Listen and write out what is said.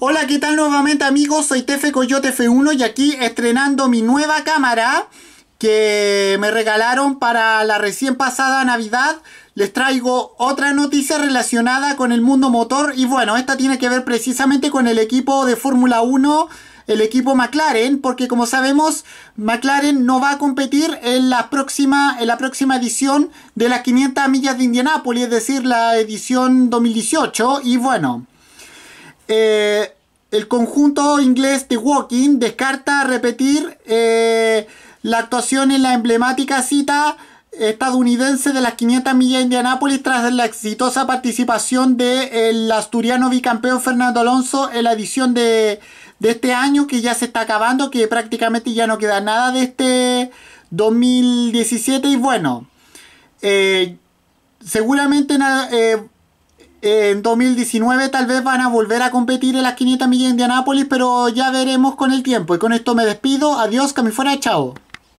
Hola, ¿qué tal nuevamente amigos? Soy Tefe Coyote F1 y aquí estrenando mi nueva cámara que me regalaron para la recién pasada Navidad. Les traigo otra noticia relacionada con el mundo motor y bueno, esta tiene que ver precisamente con el equipo de Fórmula 1 el equipo McLaren, porque como sabemos, McLaren no va a competir en la próxima, en la próxima edición de las 500 millas de Indianápolis, es decir, la edición 2018. Y bueno, eh, el conjunto inglés de Walking descarta repetir eh, la actuación en la emblemática cita estadounidense de las 500 millas de Indianápolis tras la exitosa participación del asturiano bicampeón Fernando Alonso en la edición de, este año que ya se está acabando, que prácticamente ya no queda nada de este 2017 y bueno, eh, seguramente eh, en 2019 tal vez van a volver a competir en las 500 millas de Indianápolis, pero ya veremos con el tiempo. Y con esto me despido. Adiós, que me fuera, chao.